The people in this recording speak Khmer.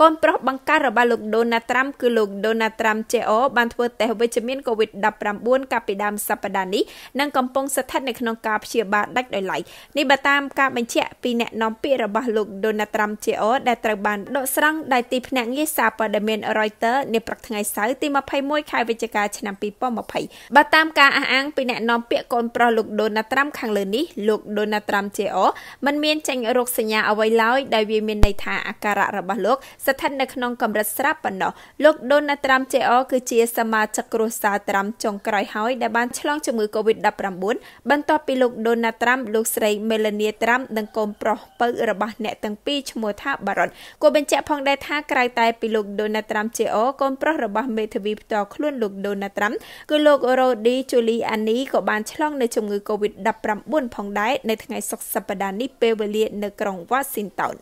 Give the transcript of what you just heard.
កូនប្រុសបង្ការរបស់លោកដូណាល់ត្រាំគឺលោកដូណាល់ត្រាំ JR បានធ្វើតេស្តវិជ្ជមាន COVID-19 កាលពីដើមសប្តាហ៍នេះនិងកំពុងស្ថិតនៅក្នុងការព្យាបាលដាច់ដោយឡែកនេះបើតាមការបញ្ជាក់ពីអ្នកនាំពាក្យរបស់លោកដូណាល់ត្រាំ JR ដែលត្រូវបានដកស្រង់ដោយទីភ្នាក់ងារសារព័ត៌មាន Reuters នាព្រឹកថ្ងៃសៅរ៍ទី21ខែវិច្ឆិកាឆ្នាំ2020បើតាមការអះអាងពីអ្នកនាំពាក្យកូនប្រុសលោកដូណាល់ត្រាំខាងលើនេះលោកដូណាល់ត្រាំ JR មិនមានចេញរោគសញ្ញាអ្វីឡើយដែលវាមានន័យថាអាការៈរបស់លោកសស្ថិតនៅក្នុងកម្រិតស្រាប់ប៉ុណ្ណោះលោក Donald Trump Jr គឺជាសមាជិកគ្រួសារ Trump ចុងក្រោយហើយដែលបានឆ្លងជំងឺ COVID-19 បន្ទាប់ពីលោក Donald Trump លោកស្រី Melania Trump និងកូនប្រុសពៅរបស់អ្នកទាំងពីរឈ្មោះថា Barron គួរបញ្ជាក់ផងដែរថាក្រៅតែពីលោក Donald Trump Jr កូនប្រុសរបស់មេធាវីផ្ទាល់ខ្លួន លោក Donald Trump គឺលោក Rudy Giuliani ក៏បានឆ្លងនៅជំងឺ COVID-19 ផងដែរនៅថ្ងៃសុក្រសប្តាហ៍នេះពេលវេលានៅក្រុង Washington